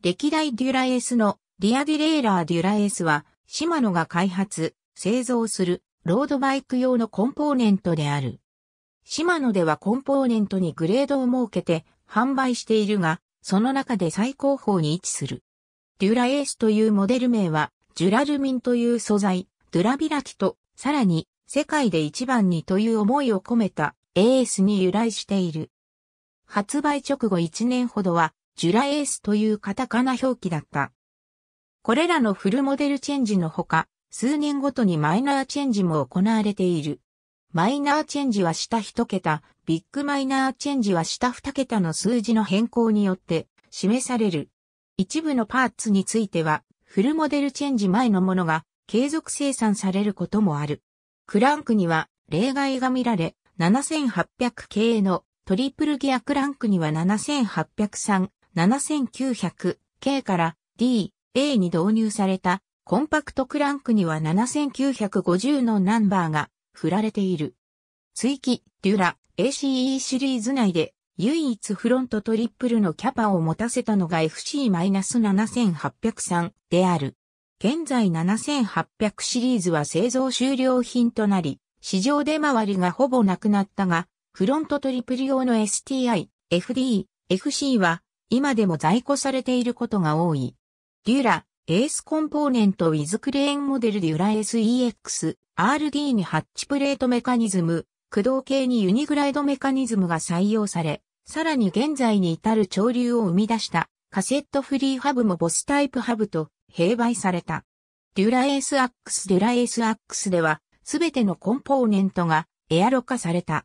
歴代デュラエースのディアディレーラーデュラエースは、シマノが開発、製造するロードバイク用のコンポーネントである。シマノではコンポーネントにグレードを設けて販売しているが、その中で最高峰に位置する。デュラエースというモデル名は、ジュラルミンという素材、ドゥラビラキと、さらに、世界で一番にという思いを込めたエースに由来している。発売直後1年ほどは、ジュラエースというカタカナ表記だった。これらのフルモデルチェンジのほか、数年ごとにマイナーチェンジも行われている。マイナーチェンジは下1桁、ビッグマイナーチェンジは下2桁の数字の変更によって示される。一部のパーツについては、フルモデルチェンジ前のものが継続生産されることもある。クランクには例外が見られ、7800系のトリプルギアクランクには7803、7900K から D、A に導入されたコンパクトクランクには7950のナンバーが振られている。追記、デュラ、ACE シリーズ内で唯一フロントトリプルのキャパを持たせたのが FC-7803 である。現在7800シリーズは製造終了品となり、市場出回りがほぼなくなったが、フロントトリプル用の STI、FD、FC は今でも在庫されていることが多い。デュラ、エースコンポーネントウィズクレーンモデルデュラ SEX、RD にハッチプレートメカニズム、駆動系にユニグライドメカニズムが採用され、さらに現在に至る潮流を生み出したカセットフリーハブもボスタイプハブと併売された。デュラエースアックスデュラエースアックスでは、すべてのコンポーネントがエアロ化された。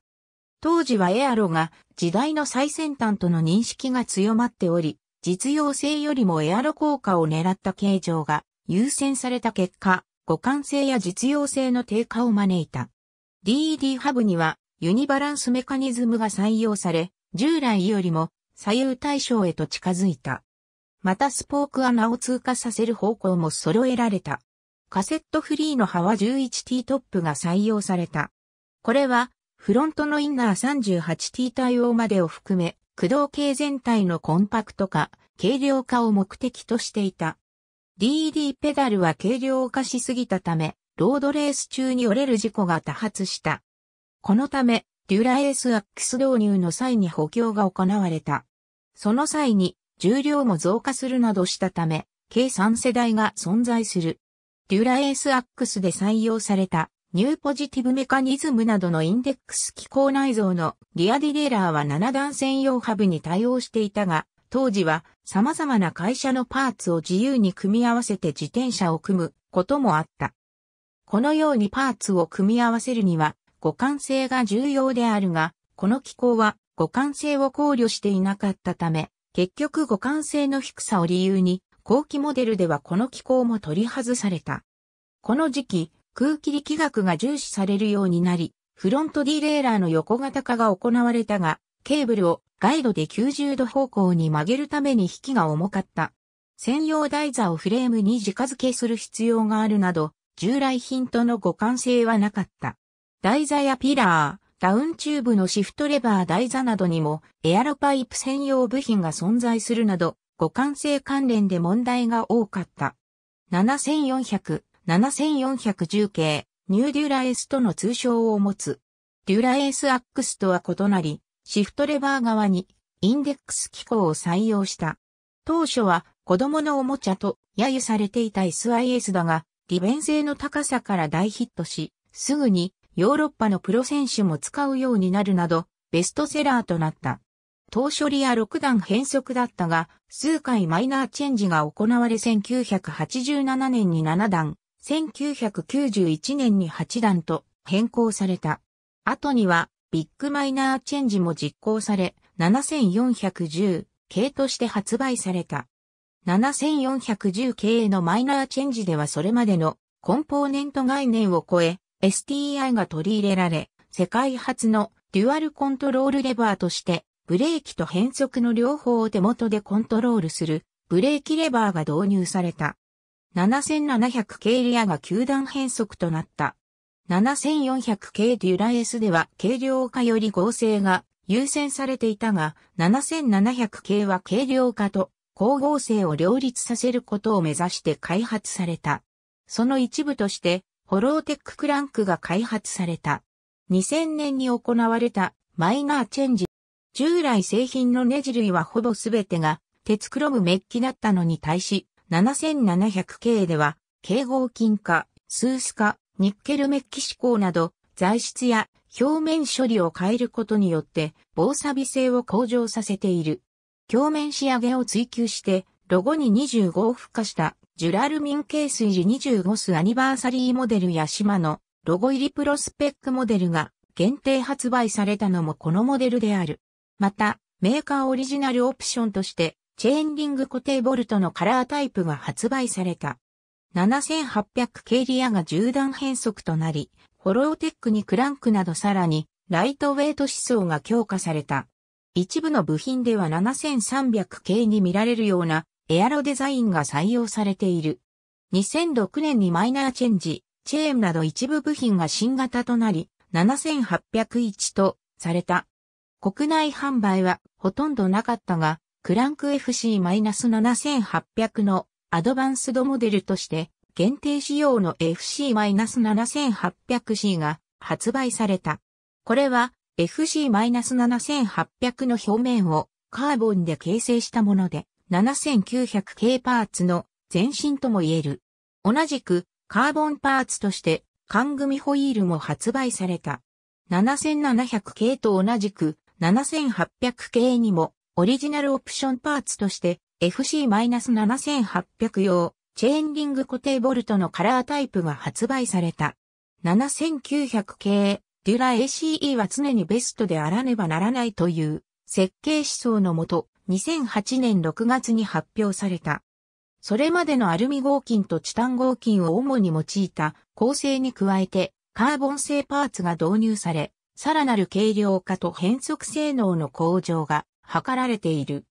当時はエアロが時代の最先端との認識が強まっており、実用性よりもエアロ効果を狙った形状が優先された結果、互換性や実用性の低下を招いた。DED ハブにはユニバランスメカニズムが採用され、従来よりも左右対称へと近づいた。またスポーク穴を通過させる方向も揃えられた。カセットフリーの刃は 11T トップが採用された。これはフロントのインナー 38T 対応までを含め、駆動系全体のコンパクト化、軽量化を目的としていた。DD ペダルは軽量化しすぎたため、ロードレース中に折れる事故が多発した。このため、デュラエースアックス導入の際に補強が行われた。その際に、重量も増加するなどしたため、計3世代が存在する。デュラエースアックスで採用されたニューポジティブメカニズムなどのインデックス機構内蔵のリアディレイラーは7段専用ハブに対応していたが、当時は様々な会社のパーツを自由に組み合わせて自転車を組むこともあった。このようにパーツを組み合わせるには互換性が重要であるが、この機構は互換性を考慮していなかったため、結局互換性の低さを理由に、後期モデルではこの機構も取り外された。この時期、空気力学が重視されるようになり、フロントディレーラーの横型化が行われたが、ケーブルをガイドで90度方向に曲げるために引きが重かった。専用台座をフレームに直付けする必要があるなど、従来品との互換性はなかった。台座やピラー、ダウンチューブのシフトレバー台座などにもエアロパイプ専用部品が存在するなど、互換性関連で問題が多かった。7400 7410系、ニューデュラエースとの通称を持つ。デュラエースアックスとは異なり、シフトレバー側にインデックス機構を採用した。当初は子供のおもちゃと揶揄されていた SIS だが、利便性の高さから大ヒットし、すぐにヨーロッパのプロ選手も使うようになるなど、ベストセラーとなった。当初リア6段変則だったが、数回マイナーチェンジが行われ1987年に7段、1991年に8段と変更された。後にはビッグマイナーチェンジも実行され、7410系として発売された。7410系のマイナーチェンジではそれまでのコンポーネント概念を超え、STI が取り入れられ、世界初のデュアルコントロールレバーとして、ブレーキと変速の両方を手元でコントロールするブレーキレバーが導入された。7700系リアが球団変則となった。7400系デュラエスでは軽量化より合成が優先されていたが、7700系は軽量化と光合成を両立させることを目指して開発された。その一部として、ホローテッククランクが開発された。2000年に行われたマイナーチェンジ。従来製品のネジ類はほぼすべてが鉄クロムメッキだったのに対し、7700系では、軽合金化、スース化、ニッケルメッキ試行など、材質や表面処理を変えることによって防錆性を向上させている。表面仕上げを追求して、ロゴに25を付加したジュラルミン系水時25スアニバーサリーモデルや島のロゴ入りプロスペックモデルが限定発売されたのもこのモデルである。また、メーカーオリジナルオプションとしてチェーンリング固定ボルトのカラータイプが発売された。7800系リアが10変速となり、ホローテックにクランクなどさらに、ライトウェイト思想が強化された。一部の部品では7300系に見られるようなエアロデザインが採用されている。2006年にマイナーチェンジ、チェーンなど一部部品が新型となり、7801とされた。国内販売はほとんどなかったが、クランク FC-7800 のアドバンスドモデルとして限定仕様の FC-7800C が発売された。これは FC-7800 の表面をカーボンで形成したもので 7900K パーツの前身とも言える。同じくカーボンパーツとして缶組ホイールも発売された。7700K と同じく 7800K にもオリジナルオプションパーツとして FC-7800 用チェーンリング固定ボルトのカラータイプが発売された。7900系デュラ ACE は常にベストであらねばならないという設計思想のもと2008年6月に発表された。それまでのアルミ合金とチタン合金を主に用いた構成に加えてカーボン製パーツが導入され、さらなる軽量化と変速性能の向上が測られている。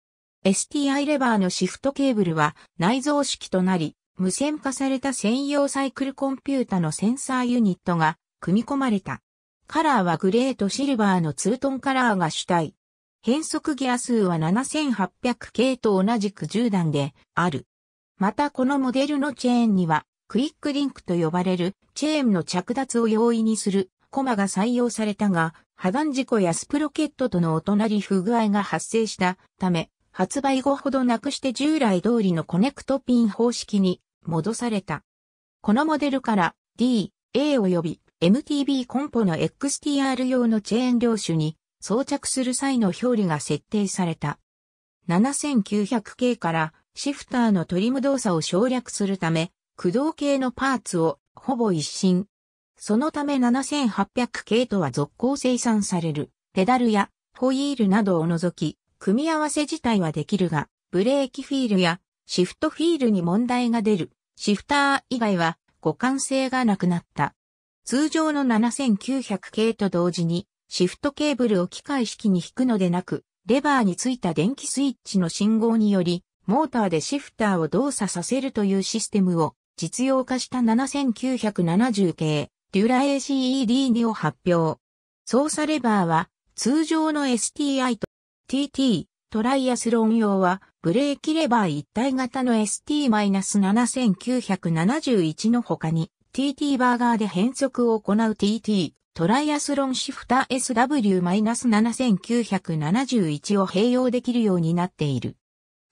STI レバーのシフトケーブルは内蔵式となり、無線化された専用サイクルコンピュータのセンサーユニットが組み込まれた。カラーはグレーとシルバーのツートンカラーが主体。変速ギア数は7800系と同じく10段である。またこのモデルのチェーンには、クイックリンクと呼ばれるチェーンの着脱を容易にするコマが採用されたが、破断事故やスプロケットとのお隣不具合が発生したため、発売後ほどなくして従来通りのコネクトピン方式に戻された。このモデルから D、A 及び MTB コンポの XTR 用のチェーン領種に装着する際の表裏が設定された。7900K からシフターのトリム動作を省略するため、駆動系のパーツをほぼ一新、そのため7800系とは続行生産される、ペダルやホイールなどを除き、組み合わせ自体はできるが、ブレーキフィールやシフトフィールに問題が出る、シフター以外は互換性がなくなった。通常の7900系と同時に、シフトケーブルを機械式に引くのでなく、レバーについた電気スイッチの信号により、モーターでシフターを動作させるというシステムを実用化した7970系デュラ ACED2 を発表。操作レバーは通常の STI と TT トライアスロン用はブレーキレバー一体型の ST-7971 の他に TT バーガーで変速を行う TT トライアスロンシフター SW-7971 を併用できるようになっている。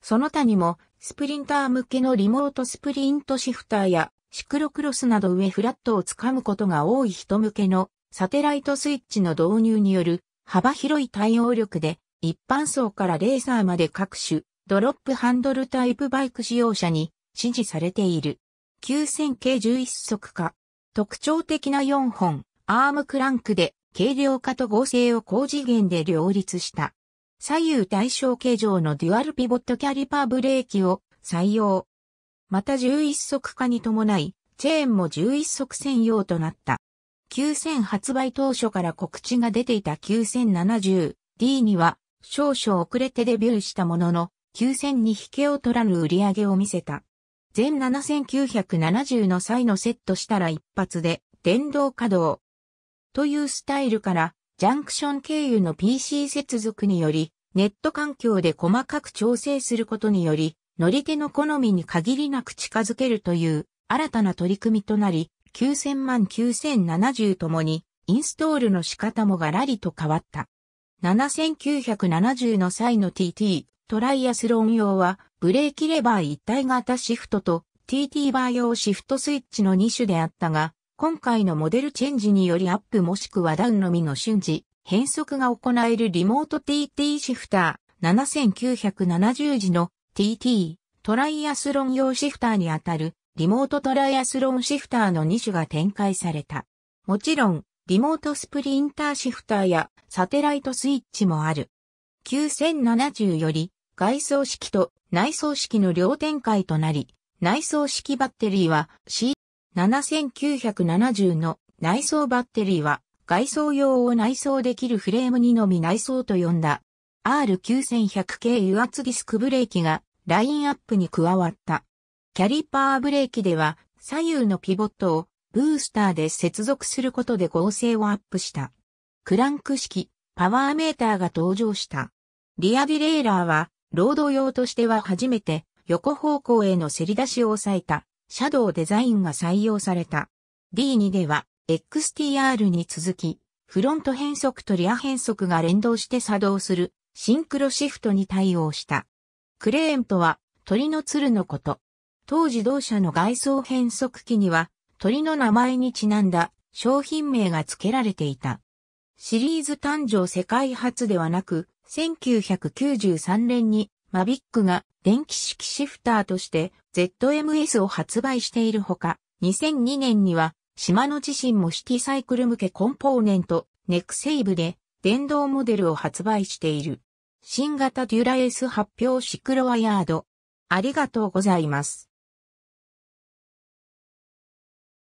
その他にもスプリンター向けのリモートスプリントシフターやシクロクロスなど上フラットをつかむことが多い人向けのサテライトスイッチの導入による幅広い対応力で一般層からレーサーまで各種ドロップハンドルタイプバイク使用者に支持されている。9000系11速化。特徴的な4本、アームクランクで軽量化と合成を高次元で両立した。左右対称形状のデュアルピボットキャリパーブレーキを採用。また11足化に伴い、チェーンも11足専用となった。9000発売当初から告知が出ていた 9070D には少々遅れてデビューしたものの9000に引けを取らぬ売り上げを見せた。全7970の際のセットしたら一発で電動稼働。というスタイルからジャンクション経由の PC 接続によりネット環境で細かく調整することにより乗り手の好みに限りなく近づけるという新たな取り組みとなり、9000万9070ともにインストールの仕方もガラリと変わった。7970の際の TT、トライアスロン用は、ブレーキレバー一体型シフトと TT バー用シフトスイッチの2種であったが、今回のモデルチェンジによりアップもしくはダウンのみの瞬時、変速が行えるリモート TT シフター7970時の TT、トライアスロン用シフターにあたる、リモートトライアスロンシフターの2種が展開された。もちろん、リモートスプリンターシフターやサテライトスイッチもある。9070より外装式と内装式の両展開となり、内装式バッテリーは C7970 の内装バッテリーは外装用を内装できるフレームにのみ内装と呼んだ R9100 系油圧ディスクブレーキがラインアップに加わった。キャリパーブレーキでは左右のピボットをブースターで接続することで合成をアップした。クランク式パワーメーターが登場した。リアディレイラーはロード用としては初めて横方向へのせり出しを抑えたシャドウデザインが採用された。D2 では XTR に続きフロント変速とリア変速が連動して作動するシンクロシフトに対応した。クレーンとは鳥の鶴のこと。当時同社の外装変速機には鳥の名前にちなんだ商品名が付けられていた。シリーズ誕生世界初ではなく、1993年にマビックが電気式シフターとして ZMS を発売しているほか、2002年には島の自身もシティサイクル向けコンポーネント、ネクセイブで電動モデルを発売している。新型デュラエース発表シクロワヤード。ありがとうございます。